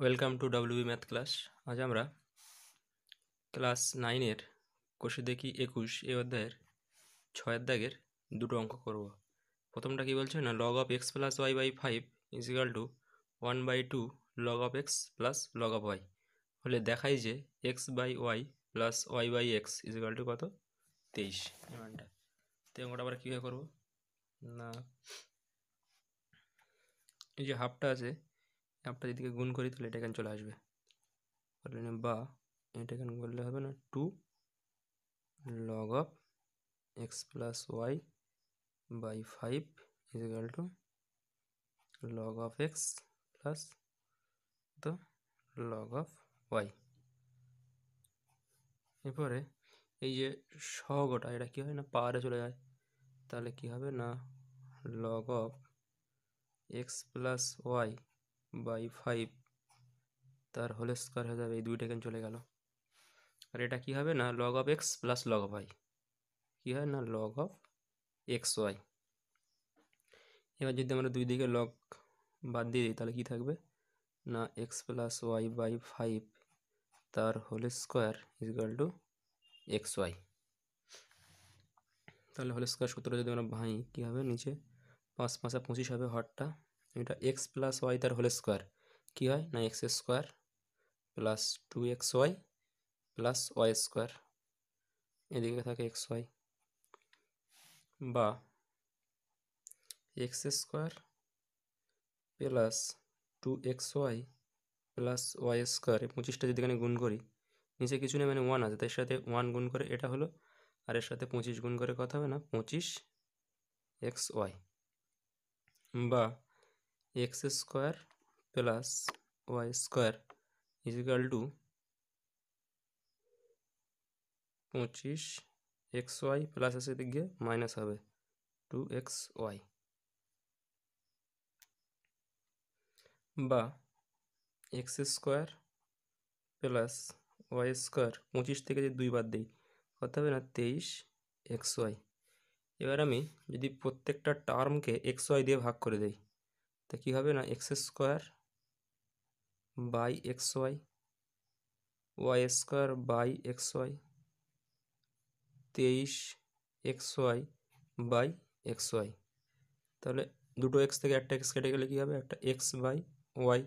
welcome to WB math class আজ আমরা class নাইনের কোষে দেখি একুশ এ অধ্যায়ের ছয়ের দাগের দুটো অঙ্ক করব প্রথমটা কি বলছে না log of x plus y by five equal to one by two log of x plus log of y হলে দেখাই যে x by y plus y by x equal to কত তেইশ এমনটা তো অঙ্কটা আবার কীভাবে করবো না এই যে হাফটা আছে একটা যেদিকে গুণ করি তাহলে এটা এখানে চলে আসবে বা এটা এখানে করলে হবে না two log of x plus y by five equal to log of x plus তো লগ অফ ওয়াই এরপরে এই যে সহগটা এটা কী হয় না পাওয়ারে চলে যায় তাহলে কি হবে না log of x plus y by five তার হোল স্কোয়ার হয়ে যাবে এই দুইটা এখানে চলে গেল আর এটা কী হবে না log of x plus log of y কী হয় না লগ অফ এক্স ওয়াই এবার যদি আমরা দুই দিকে লগ বাদ দিয়ে দিই তাহলে কী থাকবে না x plus y by five তার whole square equal to x y তাহলে হোল স্কোয়ার সূত্র যদি আমরা ভাঙি কী হবে নিচে পাঁচ পাঁচে পঁচিশ হবে হরটা এটা এক্স প্লাস ওয়াই তার হোল স্কোয়ার কী হয় না x square plus two x y plus y square এদিকে থাকে এক্স ওয়াই বা x square plus two x y plus y square পঁচিশটা যদি এখানে গুণ করি নিচে কিছু নেই মানে ওয়ান আছে তার সাথে ওয়ান গুণ করে এটা হলো আর এর সাথে পঁচিশ গুণ করে কথা হবে না পঁচিশ এক্স ওয়াই বা x square plus y square equal to পঁচিশ এক্স ওয়াই প্লাস আছে দিক মাইনাস হবে টু এক্স ওয়াই বা x square plus y square পঁচিশ থেকে যদি দুই বাদ দিই কত হবে না তেইশ এক্স ওয়াই এবার আমি যদি প্রত্যেকটা টার্মকে এক্স ওয়াই দিয়ে ভাগ করে দেই তা কী হবে না x square by x y y square by x y তেইশ x y by x y তাহলে দুটো এক্স থেকে একটা এক্স কেটে গেলে কী হবে একটা এক্স বাই ওয়াই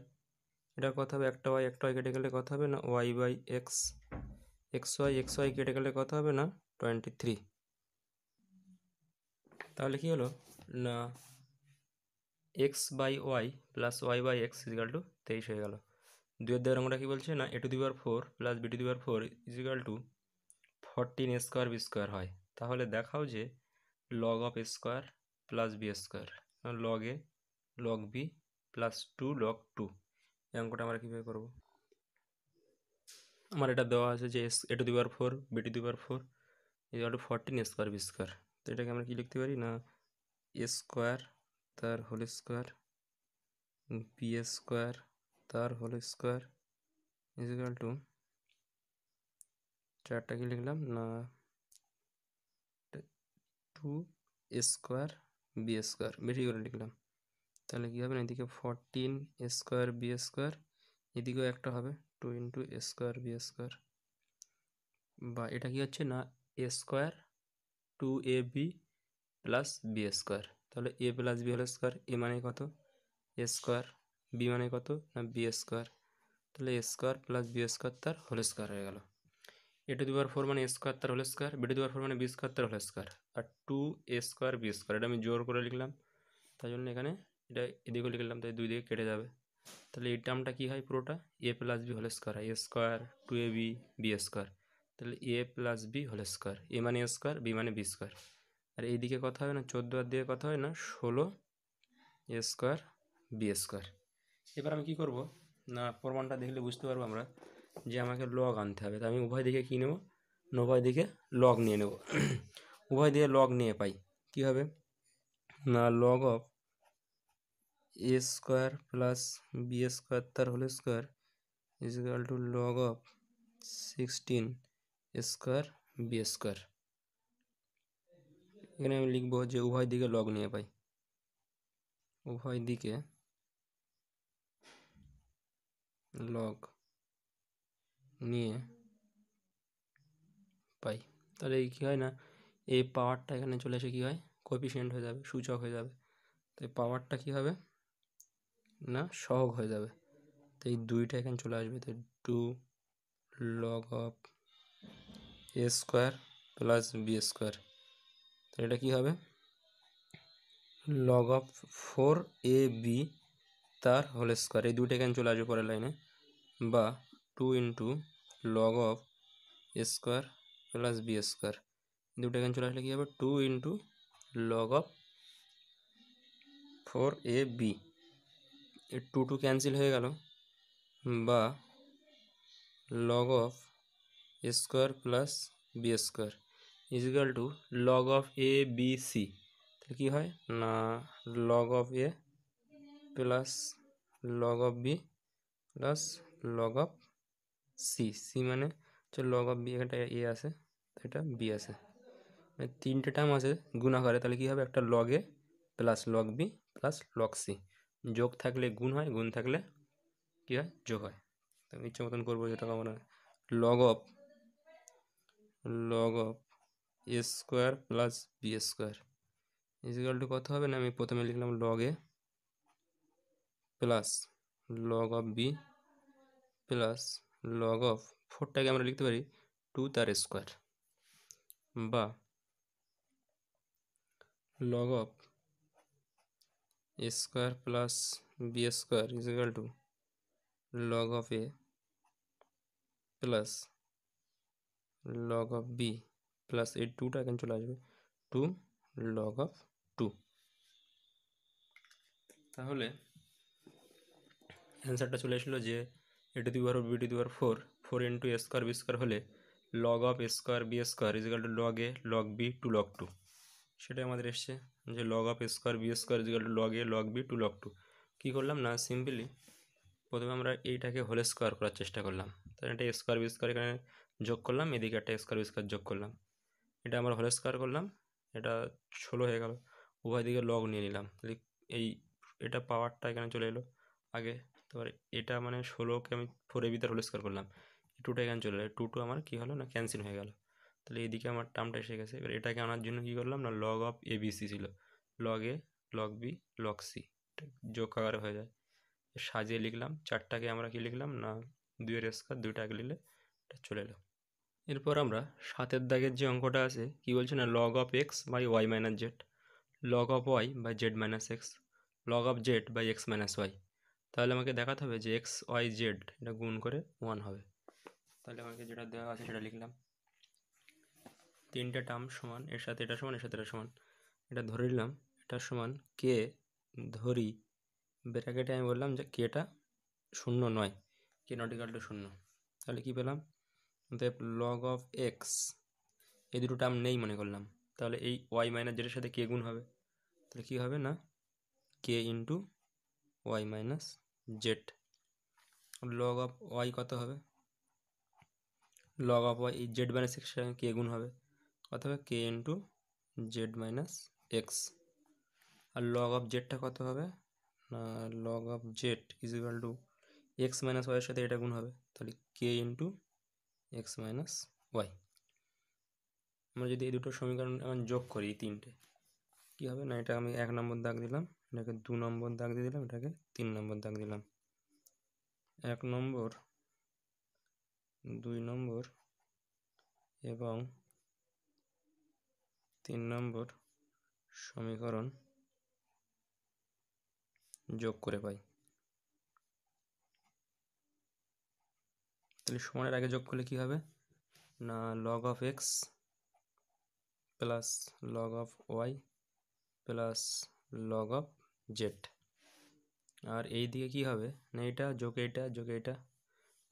এটা কথা হবে একটা ওয়াই একটা ওয়াই কেটে গেলে কথা হবে না y by x x y x y কেটে গেলে কথা হবে না টোয়েন্টি থ্রি তাহলে কী হলো না x by y plus y by x equal to তেইশ হয়ে গেল দুয়ের দেওয়ার আমরা কী বলছি না এ টু দিবার ফোর প্লাস বি টু দিবার four equal to fourteen square b square হয় তাহলে দেখাও যে log of square plus b square log a log b plus two log two এই অঙ্কটা আমরা কীভাবে করবো আমার এটা দেওয়া আছে যে এস এ টু দিবার ফোর বি টু দিবার four equal to fourteen square b square তো এটাকে আমরা কী লিখতে পারি না স্কোয়ার तार whole square p s square तार होल स्क्वायर इजिकल टू चार्टा की लिखल ना two square b s square बैठी कर लिखल तेल क्या है एदी के fourteen square b s square यदि एक two into square b s square बाटा कि हे ना a square two a b plus b square তাহলে এ প্লাস বি হল স্কোয়ার এ মানে কত এ স্কোয়ার বি মানে কত না বি স্কোয়ার তাহলে a square plus b square তার হোল স্কোয়ার হয়ে গেল এ টু দুবার ফোর মানে এ স্কোয়ার তার হোল স্কোয়ার বি টু দুবার ফোর মানে বি স্কোয়ার তার হোল স্কোয়ার আর two a square b square এটা আমি জোর করে লিখলাম তাই জন্য এখানে এটা এদিকেও লিখলাম তাই দুই দিকে কেটে যাবে তাহলে এই টার্মটা কী হয় পুরোটা a plus b whole square a square two a b b square তাহলে a plus b whole square a মানে এ স্কোয়ার বি মানে বি স্কোয়ার আর এইদিকে কথা হয় না চোদ্দো আর দিকে কথা হয় না ষোলো এ স্কোয়ার বি স্কোয়ার এবার আমি কি করব না প্রমাণটা দেখলে বুঝতে পারবো আমরা যে আমাকে লগ আনতে হবে তো আমি উভয় দিকে কী নেব উভয় দিকে লগ নিয়ে নেব উভয় দিকে লগ নিয়ে পাই কি হবে না log of a square plus b square তার whole square is equal to log of sixteen square b square এখানে আমি লিখব যে উভয় দিকে লগ নিয়ে পাই উভয় দিকে লগ নিয়ে পাই তাহলে কী হয় না এই পাওয়ারটা এখানে চলে এসে কী হয় কোপিসিয়েন্ট হয়ে যাবে সূচক হয়ে যাবে তো এই পাওয়ারটা কী হবে না সহগ হয়ে যাবে তো এই দুইটা এখানে চলে আসবে তো two log of a square plus b square তাহলে এটা কী হবে log of four a b তার হোল স্কোয়ার এই দুটো ক্যান্সেল চলে আসবে পরের লাইনে বা two into log of a square plus b square দুটো ক্যান্সেল চলে আসলে কী হবে two into log of four a b two two cancel হয়ে গেল বা log of square plus b square = log of abc তাহলে কি হয় log of a + log of b + log of c c মানে তো log of b একটা a আছে এটা b আছে মানে তিনটা টার্ম আছে গুণ করে তাহলে কি হবে একটা লগে + log b + log c যোগ থাকলে গুণ হয় গুণ থাকলে কি হয় যোগ হয় তো নিচে মতন করব যেটা কামনা log of log of a square plus b square equal to कत है ना प्रथम log a plus log of b plus log of four time लिखते परि टू तर स्कोर बा log of a square plus b square equal to log of a plus log of b plus এই টুটা এখানে চলে আসবে টু লগ অফ টু তাহলে অ্যান্সারটা চলে আসলো যে a to the power b to the power four four into a square b square হলে log of square b square equal to log a log b two log two সেটাই আমাদের এসছে যে log of square b square equal to log a log b two log two কী করলাম না simply প্রথমে আমরা এইটাকে হোল স্কোয়ার করার চেষ্টা করলাম তাহলে এটা স্কোয়ার বি স্কোয়ার এখানে যোগ করলাম এদিকে একটা স্কোয়ার বি স্কোয়ার যোগ করলাম এটা আমরা হলে স্কোয়ার করলাম এটা ষোলো হয়ে গেল উভয় দিকে লগ নিয়ে নিলাম তাহলে এই এটা পাওয়ারটা এখানে চলে এলো আগে তারপরে এটা মানে ষোলোকে আমি ফোর এ হলে স্কোয়ার করলাম টুটা এখানে চলে এলো টু টু আমার কী হলো না ক্যান্সেল হয়ে গেল তাহলে এদিকে আমার টার্মটা এসে গেছে এবার এটাকে আনার জন্য কী করলাম না log of a b c ছিল log a log b log c যোগ আকারে হয়ে যায় সাজিয়ে লিখলাম চারটাকে আমরা কি লিখলাম না দুয়ের স্কোয়ার দুইটা আগে লিখলে এটা চলে এলো এরপর আমরা সাতের দাগের যে অঙ্কটা আছে কি বলছে না log of x by y minus z log of y by z minus x log of z by x minus y তাহলে আমাকে দেখাতে হবে যে এক্স ওয়াই জেড এটা গুণ করে ওয়ান হবে তাহলে আমাকে যেটা দেওয়া আছে সেটা লিখলাম তিনটে টার্ম সমান এর সাথে এটা সমান এর সাথে এটা সমান এটা ধরে নিলাম এটা সমান কে ধরি ব্র্যাকেটে আমি বললাম যে কেটা শূন্য নয় কে নটিকালটা শূন্য তাহলে কি পেলাম অতএব লগ অফ এক্স এই দুটো টার্ম নেই মনে করলাম তাহলে এই ওয়াই মাইনাস জেডের সাথে কে গুণ হবে তাহলে কী হবে না k into y minus z log of y কত হবে log of y z minus x k গুণ হবে কত হবে k into z minus x আর লগ অফ জেডটা কত হবে না log of z is equal to x minus ওয়াইয়ের সাথে এটা গুণ হবে তাহলে k into x minus y আমরা যদি এই দুটো সমীকরণ এখন যোগ করি এই তিনটে কী হবে না এটা আমি এক নম্বর দাগ দিলাম এটাকে দু নম্বর দাগ দিয়ে দিলাম এটাকে তিন নম্বর দাগ দিলাম এক নম্বর দুই নম্বর এবং তিন নম্বর সমীকরণ যোগ করে পাই তাহলে সমানের আগে যোগ করলে কি হবে না log of x plus log of y plus log of z আর এই দিকে কি হবে না এটা যোগ এটা যোগ এটা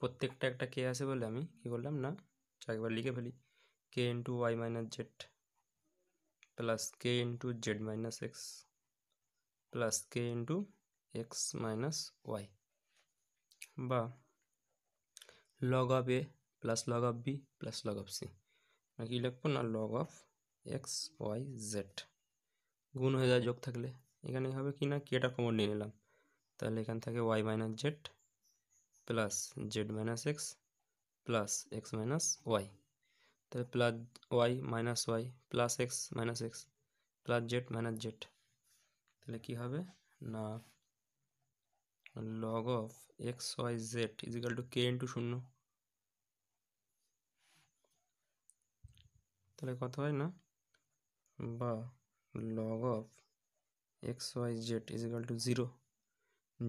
প্রত্যেকটা একটা কে আছে বলে আমি কি করলাম না একবার লিখে ফেলি k into y minus z plus k into z minus x plus k into x minus y বা log of a plus log of b plus log of c আমরা কি লিখবো না log of x y z গুণ হয়ে যায় যোগ থাকলে এখানে হবে কি না কেটা কমন নিয়ে নিলাম তাহলে এখান থেকে y minus z plus z minus x plus x minus y তাহলে plus y minus y plus x minus x plus z minus z তাহলে কী হবে না log of x y z equal to k into শূন্য তাহলে কত হয় না বা log of x y z is equal to zero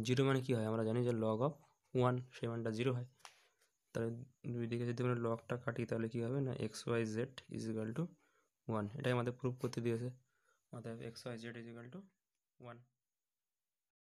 zero মানে কী হয় আমরা জানি যে লগ অফ ওয়ান সেই মানটা জিরো হয় তাহলে দুই দিকে যদি আমরা লগটা কাটি তাহলে কী হবে না x y z is equal to one এটাই আমাদের প্রুফ করতে দিয়েছে অতএব x y z is equal to one